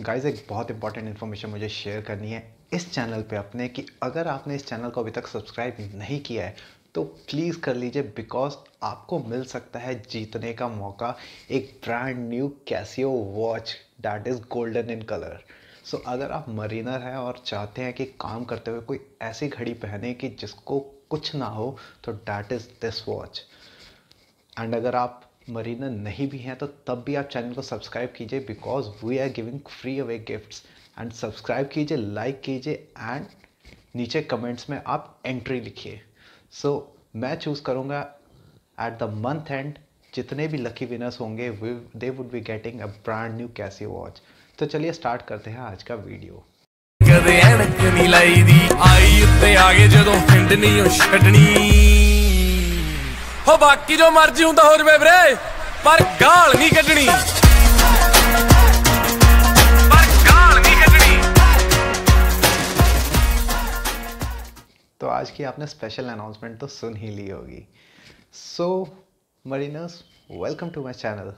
Guys एक बहुत important information मुझे शेयर करनी है इस चैनल पे अपने कि अगर आपने इस चैनल को अभी तक सब्सक्राइब नहीं किया है तो प्लीज़ कर लीजिए बिकॉज आपको मिल सकता है जीतने का मौका एक brand new Casio watch that is golden in colour so अगर आप मरीनर हैं और चाहते हैं कि काम करते हुए कोई ऐसी घड़ी पहने कि जिसको कुछ ना हो तो that is this watch and अगर आप मरीना नहीं भी हैं तो तब भी आप चैनल को सब्सक्राइब कीजिए because we are giving free away gifts and subscribe कीजिए लाइक कीजिए एंड नीचे कमेंट्स में आप एंट्री लिखिए सो so, मैं चूज़ करूँगा एट द मंथ एंड जितने भी लकी विनर्स होंगे they would be getting a brand new Casio watch तो चलिए स्टार्ट करते हैं आज का वीडियो ਕਦੇ ਐਨਕ ਨਹੀਂ ਲਾਈਦੀ ਆਈ ਉੱਤੇ ਆ ਗਏ ਜਦੋਂ ਫਿੰਡ ਨਹੀਂ ਉਹ ਛੱਡਣੀ हो बाकी जो मर्जी हों हो ਵੇ पर गाल नहीं ਨਹੀਂ तो आज की आपने स्पेशल अनाउंसमेंट तो सुन ही ली होगी so mariners welcome to my channel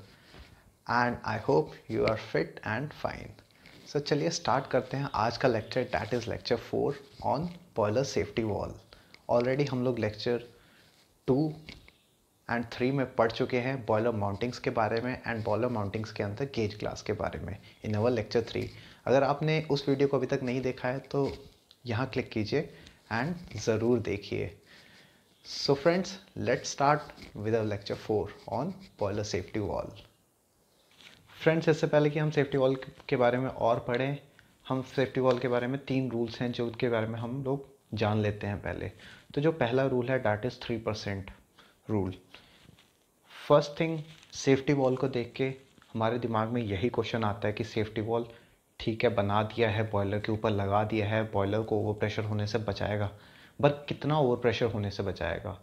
and I hope you are fit and fine so चलिए स्टार्ट करते हैं आज का lecture that is lecture four on boiler safety valve already हम लोग लेक्चर टू एंड थ्री में पढ़ चुके हैं बॉयलर माउंटिंग्स के बारे में एंड बॉयलर माउंटिंग्स के अंदर गेज ग्लास के बारे में इन अवर लेक्चर थ्री अगर आपने उस वीडियो को अभी तक नहीं देखा है तो यहाँ क्लिक कीजिए एंड ज़रूर देखिए so friends let start with our lecture four on boiler safety valve friends इससे पहले कि हम सेफ्टी वॉल के बारे में और पढ़ें हम सेफ्टी वॉल के बारे में तीन रूल्स हैं जो उनके बारे में हम लोग जान लेते हैं पहले तो जो पहला रूल है that is three percent rule first thing safety valve को देख के हमारे दिमाग में यही क्वेश्चन आता है कि सेफ्टी वॉल ठीक है बना दिया है बॉयलर के ऊपर लगा दिया है बॉयलर को ओवर प्रेशर होने से बचाएगा बट कितना ओवर प्रेशर होने से बचाएगा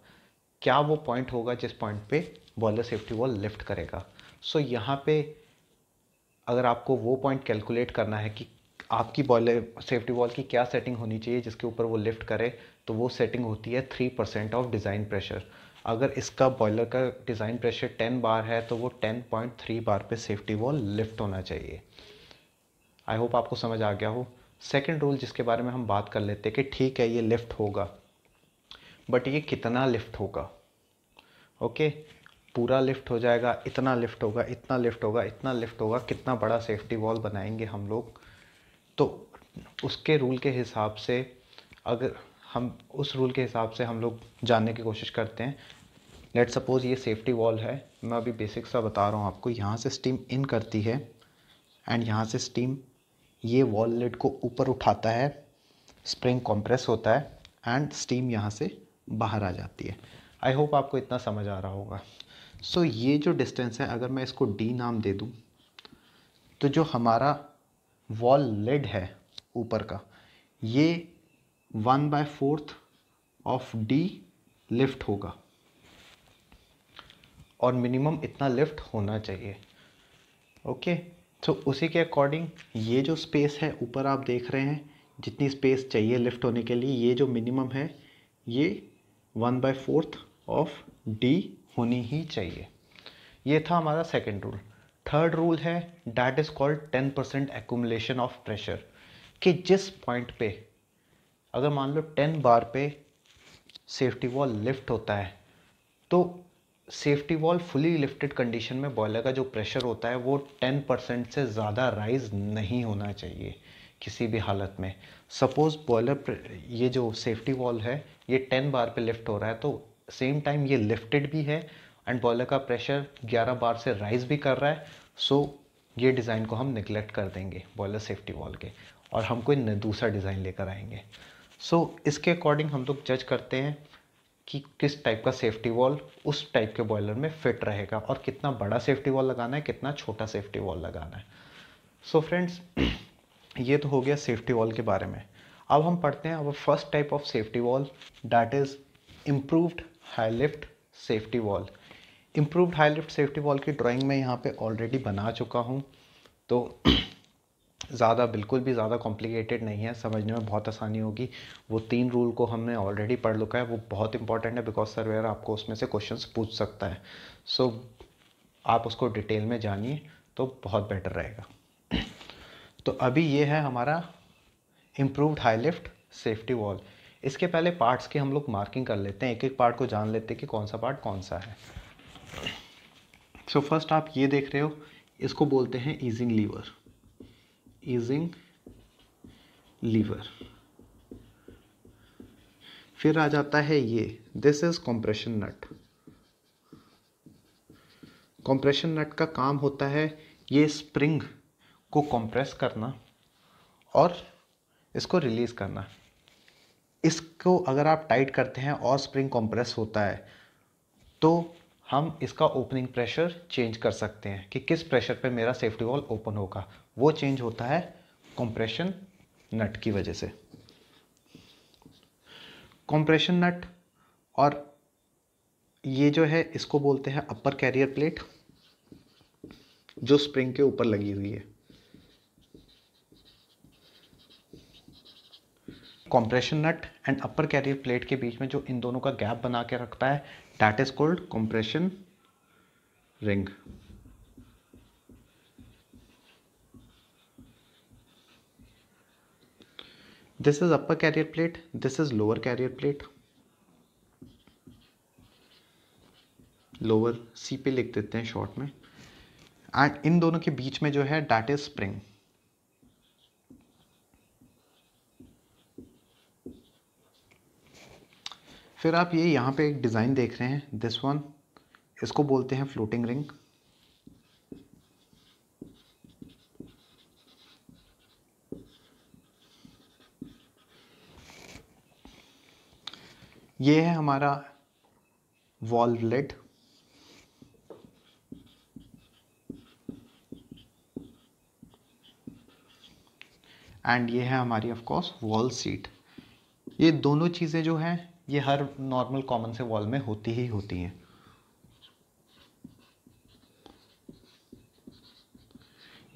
क्या वो पॉइंट होगा जिस पॉइंट पे बॉयलर सेफ्टी वॉल लिफ्ट करेगा सो so, यहाँ पे अगर आपको वो पॉइंट कैलकुलेट करना है कि आपकी बॉयलर सेफ्टी वॉल की क्या सेटिंग होनी चाहिए जिसके ऊपर वो लिफ्ट करे तो वो सेटिंग होती है three percent of design pressure अगर इसका बॉयलर का डिज़ाइन प्रेशर 10 बार है तो वो 10.3 बार पे सेफ्टी वॉल लिफ्ट होना चाहिए आई होप आपको समझ आ गया हो सेकेंड रूल जिसके बारे में हम बात कर लेते हैं कि ठीक है ये लिफ्ट होगा बट ये कितना लिफ्ट होगा ओके पूरा लिफ्ट हो जाएगा इतना लिफ्ट होगा इतना लिफ्ट होगा इतना लिफ्ट होगा कितना बड़ा सेफ्टी वॉल बनाएंगे हम लोग तो उसके रूल के हिसाब से अगर हम उस रूल के हिसाब से हम लोग जानने की कोशिश करते हैं लेट सपोज़ ये सेफ्टी वॉल है मैं अभी बेसिक सा बता रहा हूँ आपको यहाँ से स्टीम इन करती है एंड यहाँ से स्टीम ये वॉल लेट को ऊपर उठाता है स्प्रिंग कंप्रेस होता है एंड स्टीम यहाँ से बाहर आ जाती है आई होप आपको इतना समझ आ रहा होगा सो so, ये जो डिस्टेंस है अगर मैं इसको डी नाम दे दूँ तो जो हमारा वॉल लेड है ऊपर का ये one by fourth of D lift होगा और मिनिमम इतना लिफ्ट होना चाहिए ओके तो उसी के अकॉर्डिंग ये जो स्पेस है ऊपर आप देख रहे हैं जितनी स्पेस चाहिए लिफ्ट होने के लिए ये जो मिनिमम है ये one by fourth of D होनी ही चाहिए ये था हमारा सेकेंड रूल थर्ड रूल है that is called ten percent accumulation of pressure कि जिस पॉइंट पे अगर मान लो टेन बार पे सेफ्टी वॉल लिफ्ट होता है तो safety valve fully lifted condition में बॉयलर का जो प्रेशर होता है वो टेन परसेंट से ज़्यादा राइज नहीं होना चाहिए किसी भी हालत में सपोज़ बॉयलर ये जो सेफ्टी वॉल है ये टेन बार पे लिफ्ट हो रहा है तो सेम टाइम ये लिफ्टेड भी है एंड बॉयलर का प्रेशर 11 बार से राइज भी कर रहा है सो ये डिज़ाइन को हम निगलेक्ट कर देंगे बॉयलर सेफ्टी वॉल के और हम कोई दूसरा डिज़ाइन लेकर आएंगे सो so, इसके अकॉर्डिंग हम लोग जज करते हैं कि किस टाइप का सेफ्टी वॉल उस टाइप के बॉयलर में फिट रहेगा और कितना बड़ा सेफ्टी वॉल लगाना है कितना छोटा सेफ्टी वॉल लगाना है सो so, फ्रेंड्स ये तो हो गया सेफ्टी वॉल के बारे में अब हम पढ़ते हैं अब first type of safety valve that is improved high lift safety valve improved high lift safety valve की ड्राइंग मैं यहाँ पे ऑलरेडी बना चुका हूँ तो ज़्यादा बिल्कुल भी ज़्यादा कॉम्प्लिकेटेड नहीं है समझने में बहुत आसानी होगी वो तीन रूल को हमने ऑलरेडी पढ़ लुका है वो बहुत इंपॉर्टेंट है बिकॉज सर्वेयर आपको उसमें से क्वेश्चन पूछ सकता है सो so, आप उसको डिटेल में जानिए तो बहुत बेटर रहेगा तो अभी ये है हमारा improved high lift safety valve इसके पहले पार्ट्स की हम लोग मार्किंग कर लेते हैं एक एक पार्ट को जान लेते हैं कि कौन सा पार्ट कौन सा है सो so फर्स्ट आप ये देख रहे हो इसको बोलते हैं ईजिंग लीवर ईजिंग लीवर फिर आ जाता है ये this is compression nut compression nut का काम होता है ये स्प्रिंग को कंप्रेस करना और इसको रिलीज करना इसको अगर आप टाइट करते हैं और स्प्रिंग कंप्रेस होता है तो हम इसका ओपनिंग प्रेशर चेंज कर सकते हैं कि किस प्रेशर पे मेरा सेफ्टी वॉल ओपन होगा वो चेंज होता है कंप्रेशन नट की वजह से कंप्रेशन नट और ये जो है इसको बोलते हैं अपर कैरियर प्लेट जो स्प्रिंग के ऊपर लगी हुई है compression nut and upper carrier plate के बीच में जो इन दोनों का गैप बना के रखता है that is called compression ring this is upper carrier plate this is lower carrier plate lower C पे लिख देते हैं शॉर्ट में एंड इन दोनों के बीच में जो है डैट इज स्प्रिंग फिर आप ये यहां पे एक डिज़ाइन देख रहे हैं दिस वन इसको बोलते हैं फ्लोटिंग रिंग ये है हमारा वॉल्वलेट एंड ये है हमारी ऑफ कोर्स वॉल सीट ये दोनों चीज़ें जो हैं ये हर नॉर्मल कॉमन से वॉल में होती ही होती हैं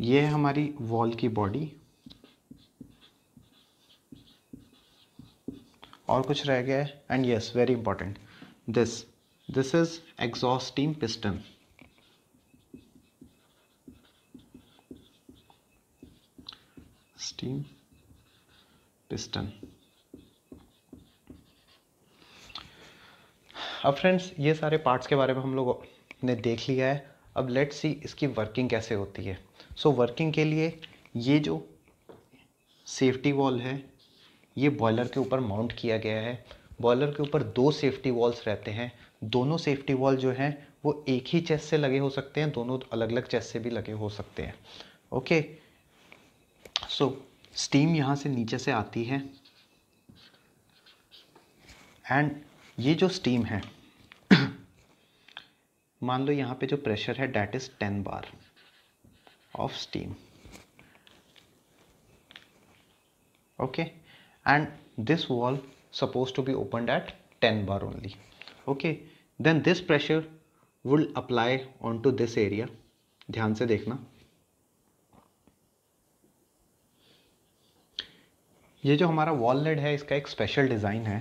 ये है हमारी वॉल की बॉडी और कुछ रह गया है and yes very important this this is exhausting piston steam piston अब फ्रेंड्स ये सारे पार्ट्स के बारे में हम लोग ने देख लिया है अब लेट्स सी इसकी वर्किंग कैसे होती है सो so, वर्किंग के लिए ये जो सेफ्टी वॉल है ये बॉयलर के ऊपर माउंट किया गया है बॉयलर के ऊपर दो सेफ्टी वॉल्स रहते हैं दोनों सेफ्टी वॉल जो हैं वो एक ही चेस्ट से लगे हो सकते हैं दोनों अलग अलग चेस्ट से भी लगे हो सकते हैं ओके सो स्टीम यहाँ से नीचे से आती है एंड ये जो स्टीम है मान लो यहाँ पे जो प्रेशर है that is ten bar of steam okay okay? and this valve supposed to be opened at 10 bar only okay then this pressure will apply onto this area ध्यान से देखना ये जो हमारा वॉल लेड है इसका एक स्पेशल डिज़ाइन है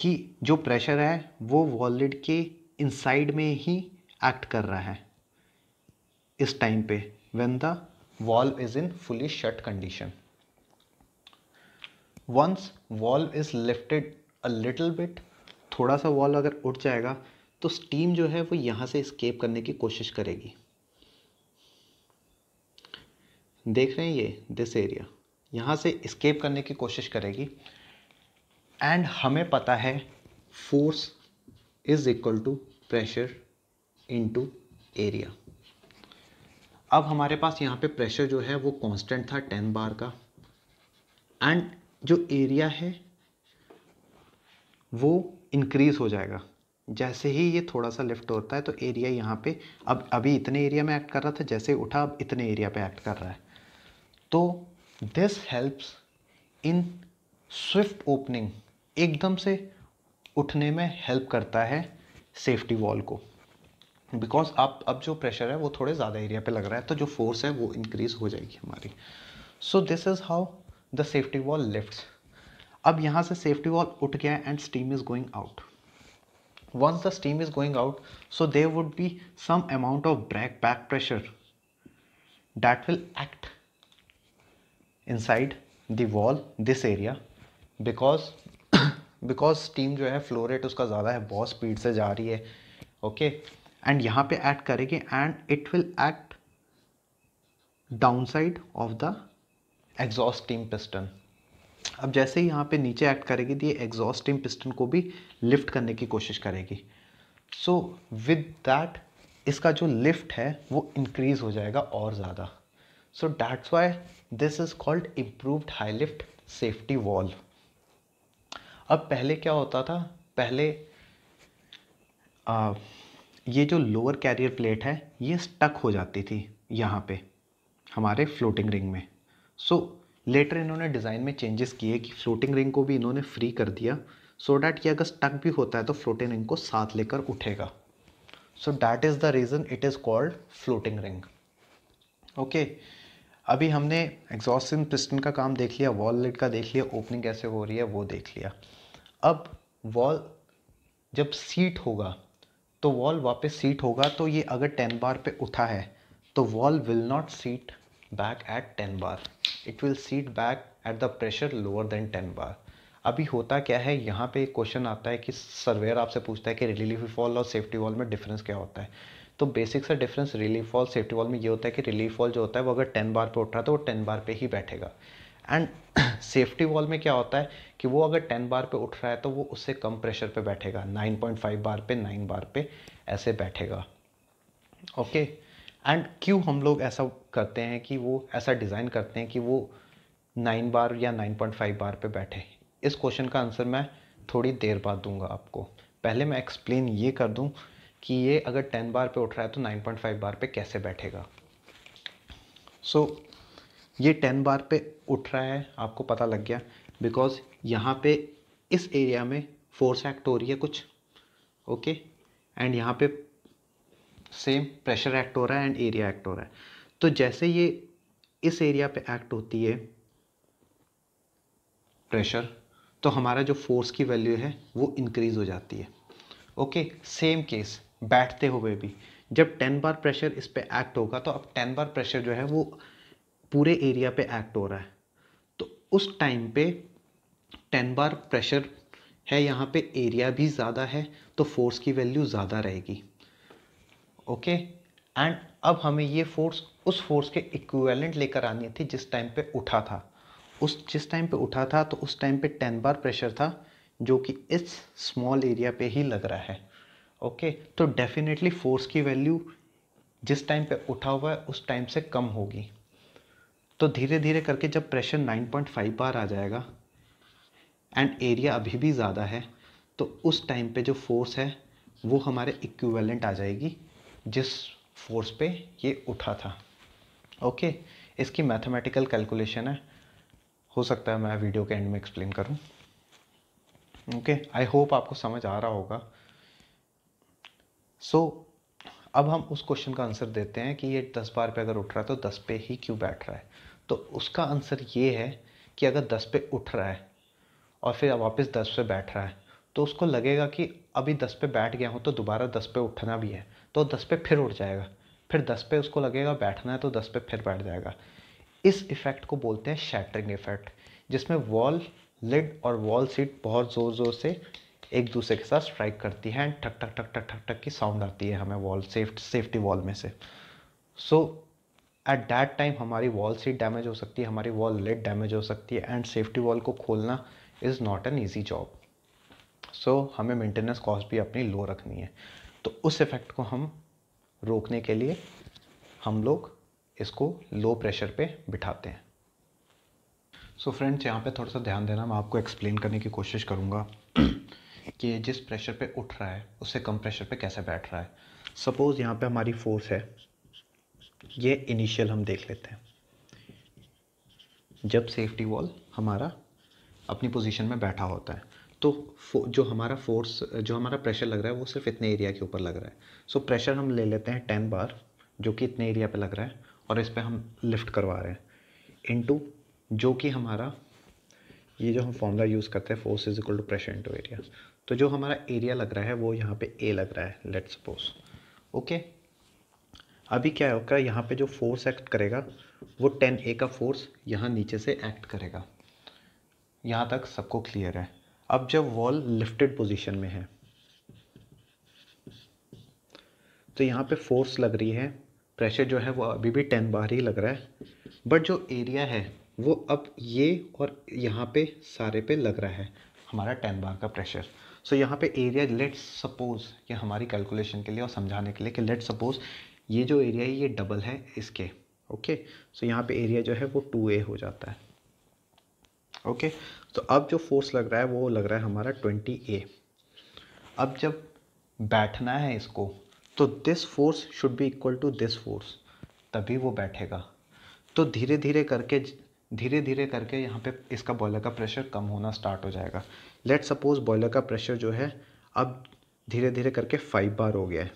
कि जो प्रेशर है वो वॉल लेड के इनसाइड में ही एक्ट कर रहा है इस टाइम पे when the valve is in fully shut condition once valve is lifted a little bit थोड़ा सा वॉल अगर उठ जाएगा तो स्टीम जो है वो यहाँ से स्केप करने की कोशिश करेगी देख रहे हैं ये दिस एरिया यहाँ से स्केप करने की कोशिश करेगी एंड हमें पता है force is equal to pressure into area अब हमारे पास यहाँ पे प्रेशर जो है वो कांस्टेंट था टेन बार का एंड जो एरिया है वो इंक्रीज़ हो जाएगा जैसे ही ये थोड़ा सा लिफ्ट होता है तो एरिया यहाँ पे अब अभी इतने एरिया में एक्ट कर रहा था जैसे उठा अब इतने एरिया पे एक्ट कर रहा है तो this helps in swift opening एकदम से उठने में हेल्प करता है सेफ्टी वॉल को बिकॉज आप अब जो प्रेशर है वो थोड़े ज़्यादा एरिया पे लग रहा है तो जो फोर्स है वो इंक्रीज़ हो जाएगी हमारी so this is how the safety valve lift अब यहाँ से सेफ्टी वॉल उठ गया and steam is going out once the steam is going out so there would be some amount of brack back pressure that will act inside the valve this area because because steam जो है flow rate उसका ज़्यादा है बहुत speed से जा रही है ओके एंड यहाँ पे एक्ट करेगी and it will act down side of the exhausting piston अब जैसे ही यहाँ पे नीचे एक्ट करेगी तो ये एग्जॉस्टिंग पिस्टन को भी लिफ्ट करने की कोशिश करेगी सो विद दैट इसका जो लिफ्ट है वो इंक्रीज हो जाएगा और ज़्यादा so that's why this is called improved high lift safety valve अब पहले क्या होता था पहले आ, ये जो लोअर कैरियर प्लेट है ये स्टक हो जाती थी यहाँ पे हमारे फ्लोटिंग रिंग में सो लेटर इन्होंने डिज़ाइन में चेंजेस किए कि फ्लोटिंग रिंग को भी इन्होंने फ्री कर दिया सो डैट कि अगर स्टक भी होता है तो फ्लोटिंग रिंग को साथ लेकर उठेगा so that is the reason it is called floating ring okay अभी हमने एग्जॉस्ट पिस्टन का काम देख लिया वॉल लिट का देख लिया ओपनिंग कैसे हो रही है वो देख लिया अब वॉल जब सीट होगा तो वॉल वापस सीट होगा तो ये अगर टेन बार पे उठा है तो valve will not seat back at ten bar it will seat back at the pressure lower than ten bar अभी होता क्या है यहाँ पे एक क्वेश्चन आता है कि सर्वेयर आपसे पूछता है कि रिलीफ वॉल और सेफ्टी वॉल में डिफरेंस क्या होता है तो बेसिक सा difference relief valve safety valve में ये होता है कि रिलीफ वॉल जो होता है वो अगर टेन बार पे उठ रहा है तो वो टेन बार पे ही बैठेगा एंड सेफ्टी वॉल में क्या होता है कि वो अगर टेन बार पे उठ रहा है तो वो उससे कम प्रेशर पे बैठेगा नाइन पॉइंट फाइव बार पे नाइन बार पे ऐसे बैठेगा ओके okay? एंड क्यों हम लोग ऐसा करते हैं कि वो ऐसा डिज़ाइन करते हैं कि वो नाइन बार या नाइन पॉइंट फाइव बार पे बैठे इस क्वेश्चन का आंसर मैं थोड़ी देर बाद दूंगा आपको पहले मैं एक्सप्लेन ये कर दूं कि ये अगर टेन बार पे उठ रहा है तो नाइन पॉइंट फाइव बार पे कैसे बैठेगा सो so, ये टेन बार पे उठ रहा है आपको पता लग गया बिकॉज यहाँ पे इस एरिया में फोर्स एक्ट हो रही है कुछ ओके एंड यहाँ पे सेम प्रेशर एक्ट हो रहा है एंड एरिया एक्ट हो रहा है तो जैसे ये इस एरिया पे एक्ट होती है प्रेशर तो हमारा जो फोर्स की वैल्यू है वो इंक्रीज हो जाती है ओके सेम केस बैठते हुए भी जब टेन बार प्रेशर इस पर एक्ट होगा तो अब टेन बार प्रेशर जो है वो पूरे एरिया पे एक्ट हो रहा है तो उस टाइम पे टेन बार प्रेशर है यहाँ पे एरिया भी ज़्यादा है तो फोर्स की वैल्यू ज़्यादा रहेगी ओके एंड अब हमें ये फोर्स उस फोर्स के इक्विवेलेंट लेकर आनी थी जिस टाइम पे उठा था उस जिस टाइम पे उठा था तो उस टाइम पे टेन बार प्रेशर था जो कि इस स्मॉल एरिया पे ही लग रहा है ओके तो डेफिनेटली फोर्स की वैल्यू जिस टाइम पे उठा हुआ है उस टाइम से कम होगी तो धीरे धीरे करके जब प्रेशर 9.5 बार आ जाएगा एंड एरिया अभी भी ज़्यादा है तो उस टाइम पे जो फोर्स है वो हमारे इक्विवेलेंट आ जाएगी जिस फोर्स पे ये उठा था ओके इसकी मैथमेटिकल कैलकुलेशन है हो सकता है मैं वीडियो के एंड में एक्सप्लेन करूं ओके आई होप आपको समझ आ रहा होगा सो so, अब हम उस क्वेश्चन का आंसर देते हैं कि ये दस बार पे अगर उठ रहा है तो दस पे ही क्यों बैठ रहा है तो उसका आंसर ये है कि अगर दस पे उठ रहा है और फिर वापस दस पे बैठ रहा है तो उसको लगेगा कि अभी दस पे बैठ गया हूँ तो दोबारा दस पे उठना भी है तो दस पे फिर उठ जाएगा फिर दस पे उसको लगेगा बैठना है तो दस पे फिर बैठ जाएगा इस इफ़ेक्ट को बोलते हैं शैटरिंग इफ़ेक्ट जिसमें वॉल लिड और वॉल सीट बहुत ज़ोर ज़ोर से एक दूसरे के साथ स्ट्राइक करती है एंड ठक ठक ठक ठक ठक ठक की साउंड आती है हमें वॉल सेफ्ट सेफ्टी वॉल में से सो एट दैट टाइम हमारी वॉल सीट डैमेज हो सकती है हमारी वॉल लिड डैमेज हो सकती है एंड सेफ्टी वॉल को खोलना is not an easy job so हमें मेंटेनेंस कॉस्ट भी अपनी लो रखनी है तो उस इफ़ेक्ट को हम रोकने के लिए हम लोग इसको लो प्रेशर पे बिठाते हैं सो फ्रेंड्स यहाँ पे थोड़ा सा ध्यान देना मैं आपको एक्सप्लेन करने की कोशिश करूँगा कि जिस प्रेशर पे उठ रहा है उससे कम प्रेशर पे कैसे बैठ रहा है सपोज़ यहाँ पे हमारी फोर्स है ये इनिशियल हम देख लेते हैं जब सेफ्टी वॉल हमारा अपनी पोजीशन में बैठा होता है तो जो हमारा फोर्स जो हमारा प्रेशर लग रहा है वो सिर्फ इतने एरिया के ऊपर लग रहा है सो so, प्रेशर हम ले लेते हैं टेन बार जो कि इतने एरिया पे लग रहा है और इस पर हम लिफ्ट करवा रहे हैं इनटू जो कि हमारा ये जो हम फॉर्मूला यूज़ करते हैं force is equal to pressure into area तो जो हमारा एरिया लग रहा है वो यहाँ पे ए लग रहा है लेट सपोज ओके अभी क्या होगा यहाँ पे जो फोर्स एक्ट करेगा वो टेन ए का फोर्स यहाँ नीचे से एक्ट करेगा यहाँ तक सबको क्लियर है अब जब वॉल लिफ्टेड पोजीशन में है तो यहाँ पे फोर्स लग रही है प्रेशर जो है वो अभी भी टेन बार ही लग रहा है बट जो एरिया है वो अब ये और यहाँ पे सारे पे लग रहा है हमारा टेन बार का प्रेशर सो so, यहाँ पे एरिया लेट सपोज ये हमारी कैलकुलेशन के लिए और समझाने के लिए कि लेट सपोज ये जो एरिया है ये डबल है इसके ओके सो so, यहाँ पे एरिया जो है वो टू ए हो जाता है ओके तो अब जो फोर्स लग रहा है वो लग रहा है हमारा ट्वेंटी ए अब जब बैठना है इसको तो this force should be equal to this force तभी वो बैठेगा तो धीरे धीरे करके धीरे धीरे करके यहाँ पे इसका बॉयलर का प्रेशर कम होना स्टार्ट हो जाएगा लेट सपोज बॉयलर का प्रेशर जो है अब धीरे धीरे करके फाइव बार हो गया है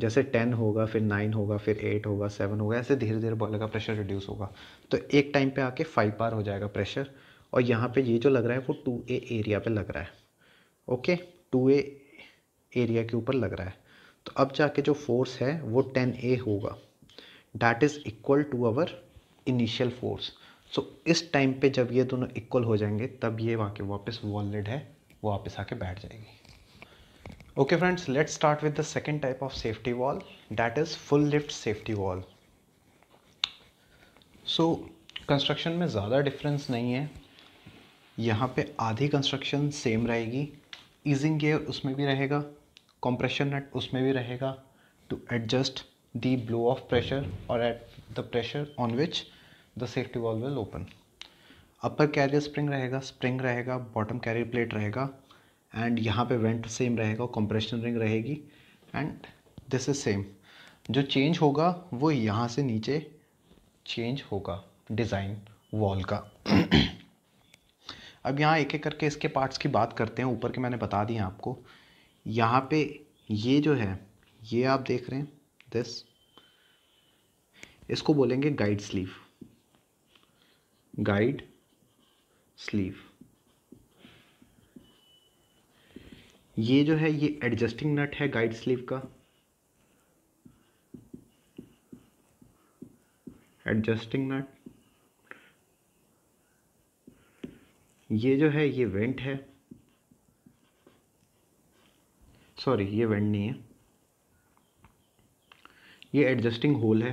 जैसे टेन होगा फिर नाइन होगा फिर एट होगा सेवन होगा ऐसे धीरे धीरे बॉयलर का प्रेशर रिड्यूस होगा तो एक टाइम पे आके फाइव बार हो जाएगा प्रेशर और यहाँ पे ये जो लग रहा है वो टू ए एरिया पे लग रहा है ओके टू ए एरिया के ऊपर लग रहा है तो अब जाके जो फोर्स है वो टेन ए होगा that is equal to our initial force so इस टाइम पे जब ये दोनों इक्वल हो जाएंगे तब ये वहाँ के वापस वॉलिड है वो वापस आके बैठ जाएगी okay friends let start with the second type of safety valve that is full lift safety valve so construction में ज़्यादा डिफरेंस नहीं है यहाँ पे आधी कंस्ट्रक्शन सेम रहेगी ईजिंग गेयर उसमें भी रहेगा कंप्रेशन नट उसमें भी रहेगा to adjust the blow off pressure और at the pressure on which the safety valve will open upper carrier spring रहेगा स्प्रिंग रहेगा बॉटम कैरियर प्लेट रहेगा एंड यहाँ पे वेंट सेम रहेगा कंप्रेशन रिंग रहेगी एंड दिस इज सेम जो change होगा वो यहाँ से नीचे चेंज होगा डिज़ाइन वॉल का अब यहाँ एक एक करके इसके पार्ट्स की बात करते हैं ऊपर के मैंने बता दिए आपको यहाँ पे ये जो है ये आप देख रहे हैं दिस इसको बोलेंगे गाइड स्लीव गाइड स्लीव ये जो है ये एडजस्टिंग नट है गाइड स्लीव का एडजस्टिंग नट ये जो है ये वेंट है सॉरी ये वेंट नहीं है ये एडजस्टिंग होल है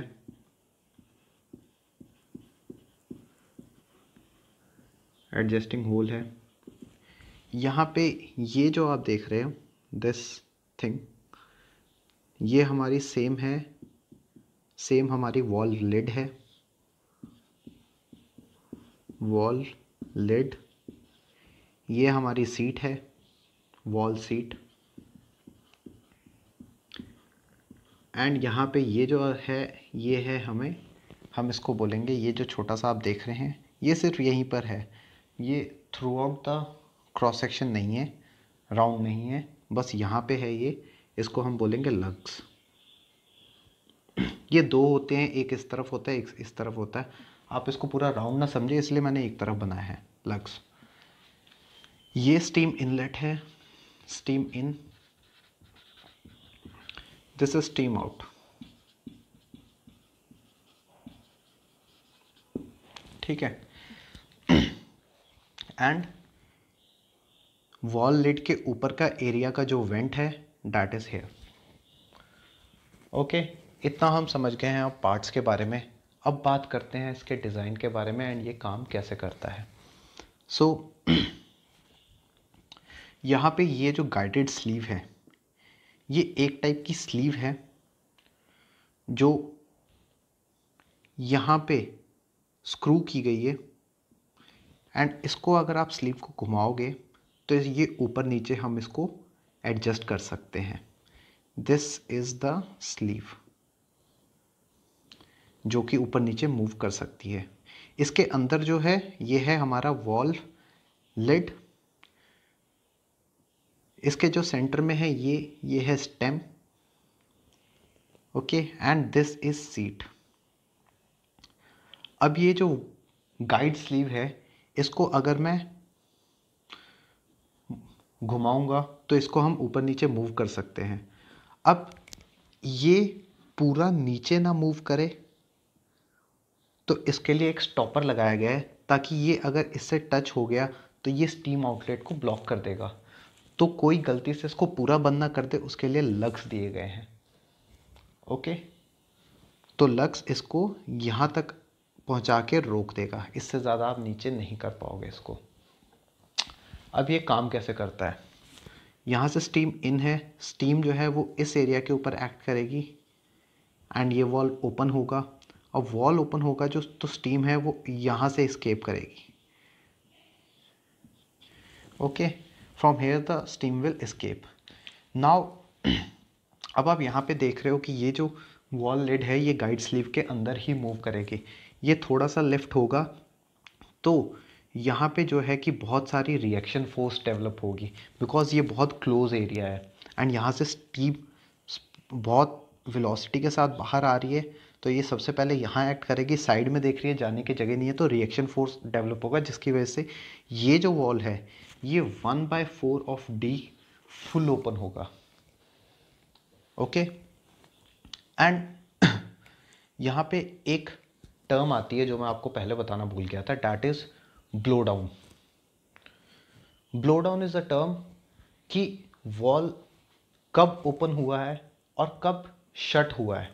एडजस्टिंग होल है यहाँ पे ये जो आप देख रहे हो दिस थिंग ये हमारी सेम है सेम हमारी वॉल लिड है वॉल लिड ये हमारी सीट है वॉल सीट एंड यहाँ पे ये जो है ये है हमें हम इसको बोलेंगे ये जो छोटा सा आप देख रहे हैं ये सिर्फ यहीं पर है ये throughout the cross section नहीं है राउंड नहीं है बस यहाँ पे है ये इसको हम बोलेंगे लग्स ये दो होते हैं एक इस तरफ होता है एक इस तरफ होता है आप इसको पूरा राउंड ना समझे इसलिए मैंने एक तरफ बनाया है लग्स ये स्टीम इनलेट है steam in this is steam out ठीक है एंड वॉल लिड के ऊपर का एरिया का जो वेंट है डैट इज हेयर ओके इतना हम समझ गए हैं अब पार्ट्स के बारे में अब बात करते हैं इसके डिज़ाइन के बारे में एंड ये काम कैसे करता है सो so, यहाँ पे ये जो गाइडेड स्लीव है ये एक टाइप की स्लीव है जो यहाँ पे स्क्रू की गई है एंड इसको अगर आप स्लीव को घुमाओगे तो ये ऊपर नीचे हम इसको एडजस्ट कर सकते हैं दिस इज़ द स्लीव जो कि ऊपर नीचे मूव कर सकती है इसके अंदर जो है ये है हमारा वॉल्व लिड इसके जो सेंटर में है ये ये है stem okay and this is seat अब ये जो गाइड स्लीव है इसको अगर मैं घुमाऊंगा तो इसको हम ऊपर नीचे मूव कर सकते हैं अब ये पूरा नीचे ना मूव करे तो इसके लिए एक स्टॉपर लगाया गया है ताकि ये अगर इससे टच हो गया तो ये स्टीम आउटलेट को ब्लॉक कर देगा तो कोई गलती से इसको पूरा बंद ना कर दे उसके लिए लक्स दिए गए हैं ओके तो लक्स इसको यहाँ तक पहुँचा के रोक देगा इससे ज़्यादा आप नीचे नहीं कर पाओगे इसको अब ये काम कैसे करता है यहाँ से स्टीम इन है स्टीम जो है वो इस एरिया के ऊपर एक्ट करेगी एंड ये वॉल ओपन होगा और वॉल ओपन होगा जो तो स्टीम है वो यहाँ से स्केप करेगी okay okay? From here the steam will escape now अब आप यहाँ पे देख रहे हो कि ये जो वॉल लेड है ये गाइड स्लीव के अंदर ही मूव करेगी ये थोड़ा सा लिफ्ट होगा तो यहाँ पे जो है कि बहुत सारी रिएक्शन फोर्स डेवलप होगी बिकॉज ये बहुत क्लोज एरिया है एंड यहाँ से स्टीम बहुत वेलोसिटी के साथ बाहर आ रही है तो ये सबसे पहले यहाँ एक्ट करेगी साइड में देख रही है जाने की जगह नहीं है तो रिएक्शन फोर्स डेवलप होगा जिसकी वजह से ये जो वॉल है ये one by four of D full open होगा ओके एंड यहां पे एक टर्म आती है जो मैं आपको पहले बताना भूल गया था that is blow down blow down is a term कि वॉल कब ओपन हुआ है और कब शट हुआ है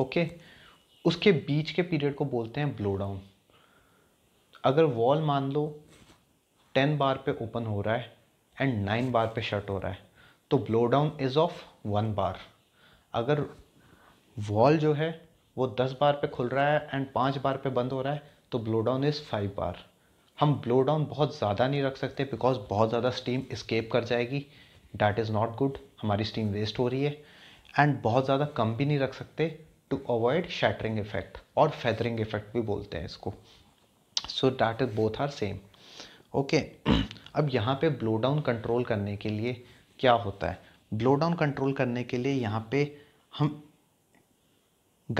ओके okay? उसके बीच के पीरियड को बोलते हैं ब्लो डाउन अगर वॉल मान लो टेन बार पे ओपन हो रहा है एंड नाइन बार पे शट हो रहा है तो blow down is of one bar अगर वॉल जो है वो दस बार पे खुल रहा है एंड पाँच बार पे बंद हो रहा है तो blow down is five bar हम ब्लो डाउन बहुत ज़्यादा नहीं रख सकते बिकॉज बहुत ज़्यादा स्टीम इस्केप कर जाएगी डैट इज़ नॉट गुड हमारी स्टीम वेस्ट हो रही है एंड बहुत ज़्यादा कम भी नहीं रख सकते टू अवॉइड शैटरिंग इफेक्ट और फैदरिंग इफेक्ट भी बोलते हैं इसको so that is both are same okay अब यहाँ पे ब्लो डाउन कंट्रोल करने के लिए क्या होता है ब्लो डाउन कंट्रोल करने के लिए यहाँ पे हम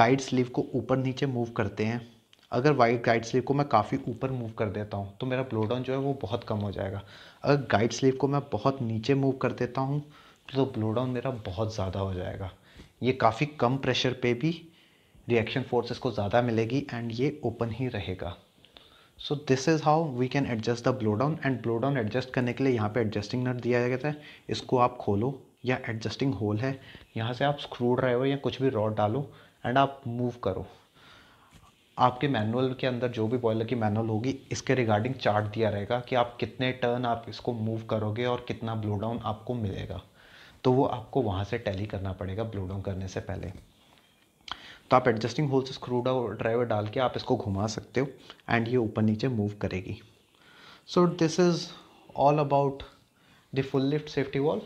गाइड स्लीव को ऊपर नीचे मूव करते हैं अगर वाइट गाइड स्लीव को मैं काफ़ी ऊपर मूव कर देता हूँ तो मेरा ब्लो डाउन जो है वो बहुत कम हो जाएगा अगर गाइड स्लीव को मैं बहुत नीचे मूव कर देता हूँ तो ब्लो डाउन मेरा बहुत ज़्यादा हो जाएगा ये काफ़ी कम प्रेशर पे भी रिएक्शन फोर्सेस को ज़्यादा मिलेगी एंड ये ओपन ही रहेगा so this is how we can adjust the blow down and blow down adjust करने के लिए यहाँ पे एडजस्टिंग नट दिया गया है इसको आप खोलो या एडजस्टिंग होल है यहाँ से आप स्क्रू ड्राइवर या कुछ भी रॉड डालो एंड आप मूव करो आपके मैनुअल के अंदर जो भी बॉयलर की मैनुअल होगी इसके रिगार्डिंग चार्ट दिया रहेगा कि आप कितने टर्न आप इसको मूव करोगे और कितना ब्लो डाउन आपको मिलेगा तो वो आपको वहाँ से टैली करना पड़ेगा ब्लो डाउन करने से पहले तो आप एडजस्टिंग होल्स स्क्रू ड्राइवर डाल के आप इसको घुमा सकते हो एंड ये ऊपर नीचे मूव करेगी so this is all about the full lift safety valve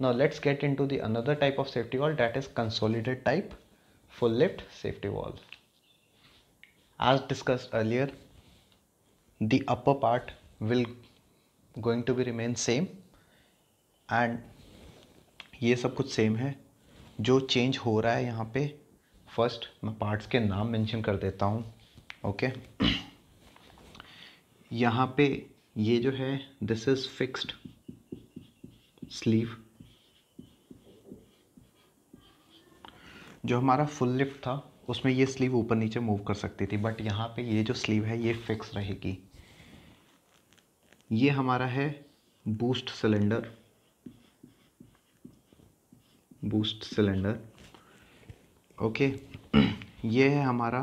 now let's get into the another type of safety valve that is consolidated type full lift safety valve as discuss earlier the upper part will going to be remain same and ये सब कुछ same है जो change हो रहा है यहाँ पे फर्स्ट मैं पार्ट्स के नाम मेंशन कर देता हूँ ओके okay? यहाँ पे ये जो है दिस इज़ फिक्स्ड स्लीव जो हमारा फुल लिफ्ट था उसमें ये स्लीव ऊपर नीचे मूव कर सकती थी बट यहाँ पे ये जो स्लीव है ये फिक्स रहेगी ये हमारा है boost cylinder boost cylinder okay ये है हमारा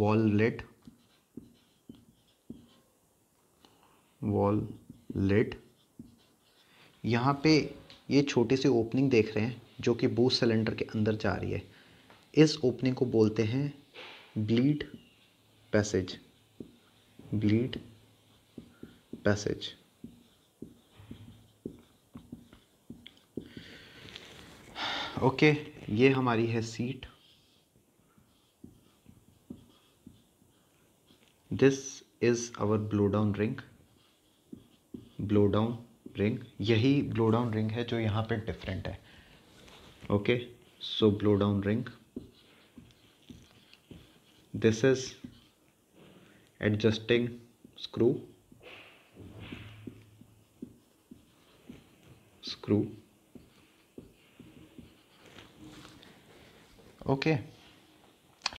लेट वॉल लेट यहाँ पे ये छोटी सी ओपनिंग देख रहे हैं जो कि बूस्ट सिलेंडर के अंदर जा रही है इस ओपनिंग को बोलते हैं bleed passage bleed passage okay ये हमारी है seat this is our blowdown ring blowdown ring यही ब्लोडाउन रिंग है जो यहाँ पे डिफरेंट है okay so blowdown ring this is adjusting screw screw okay